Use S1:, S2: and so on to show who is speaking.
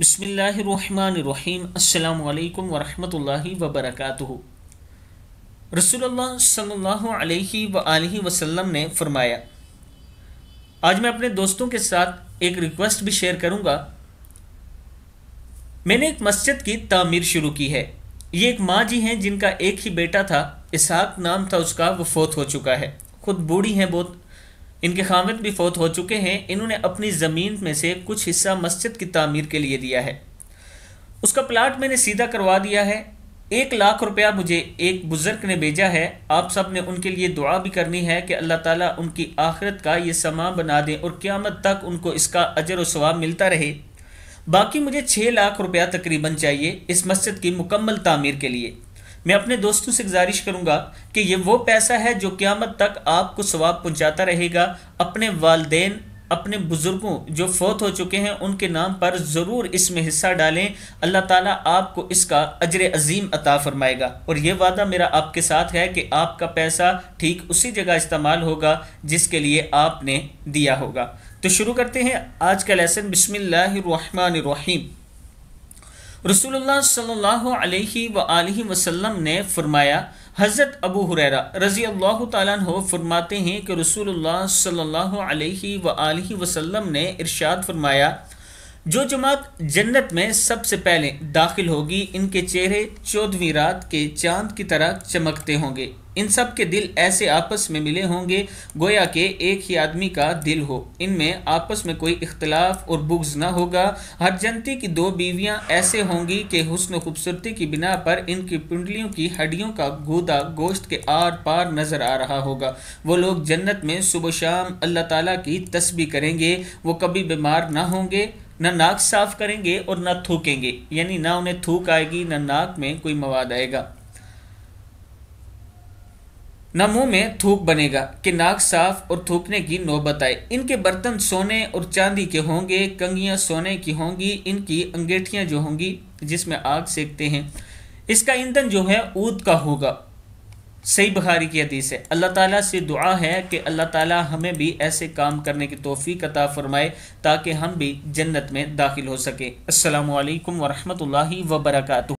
S1: बसमीम अल्लाम वरहि वबरक रसोल्ला सल्लल्लाहु अलैहि ने फरमाया आज मैं अपने दोस्तों के साथ एक रिक्वेस्ट भी शेयर करूँगा मैंने एक मस्जिद की तमीर शुरू की है ये एक माँ जी हैं जिनका एक ही बेटा था इसहाक नाम था उसका वो फोत हो चुका है खुद बूढ़ी हैं बहुत इनके खामद भी फौत हो चुके हैं इन्होंने अपनी ज़मीन में से कुछ हिस्सा मस्जिद की तमीर के लिए दिया है उसका प्लाट मैंने सीधा करवा दिया है एक लाख रुपया मुझे एक बुज़ुर्ग ने भेजा है आप सब ने उनके लिए दुआ भी करनी है कि अल्लाह ताला उनकी आखिरत का ये समा बना दें और क़्यामत तक उनको इसका अजर व स्वाब मिलता रहे बाकी मुझे छः लाख रुपया तकरीबन चाहिए इस मस्जिद की मुकम्मल तामीर के लिए मैं अपने दोस्तों से गुजारिश करूंगा कि ये वो पैसा है जो क़्यामत तक आपको स्वाब पहुंचाता रहेगा अपने वालदेन अपने बुज़ुर्गों जो फौत हो चुके हैं उनके नाम पर ज़रूर इसमें हिस्सा डालें अल्लाह ताला आपको इसका अजर अजीम अता फ़रमाएगा और ये वादा मेरा आपके साथ है कि आपका पैसा ठीक उसी जगह इस्तेमाल होगा जिसके लिए आपने दिया होगा तो शुरू करते हैं आज का लेसन बिसमीम रसूलुल्लाह सल्लल्लाहु अलैहि अलैहि वसल्लम ने फरमाया हज़रत अबू हुरैरा रज़ी अल्लाह तु फरमाते हैं कि रसूलुल्लाह सल्लल्लाहु अलैहि अलैहि वसल्लम ने इरशाद फरमाया जो जमात जन्नत में सबसे पहले दाखिल होगी इनके चेहरे चौदहवीं रात के चांद की तरह चमकते होंगे इन सब के दिल ऐसे आपस में मिले होंगे गोया के एक ही आदमी का दिल हो इनमें आपस में कोई इख्तलाफ और बुग्ज ना होगा हर जनती की दो बीवियां ऐसे होंगी कि हुस्न खूबसूरती की बिना पर इनकी पुंडलियों की हड्डियों का गूदा गोश्त के आर पार नजर आ रहा होगा वो लोग जन्नत में सुबह शाम अल्लाह ताला की तस्बी करेंगे वो कभी बीमार ना होंगे ना नाक साफ करेंगे और ना थूकेंगे यानी ना उन्हें थूक आएगी ना नाक में कोई मवाद आएगा ना मुंह में थूक बनेगा कि नाक साफ और थूकने की नौबत आए इनके बर्तन सोने और चांदी के होंगे कंगियां सोने की होंगी इनकी अंगेठियां जो होंगी जिसमें आग सेकते हैं इसका ईंधन जो है ऊद का होगा सही बखारी की हदीस है अल्लाह ताला से दुआ है कि अल्लाह ताला हमें भी ऐसे काम करने की तोफ़ी अता फ़रमाए ताकि हम भी जन्नत में दाखिल हो सकें अल्लाम वरहमल वबरकू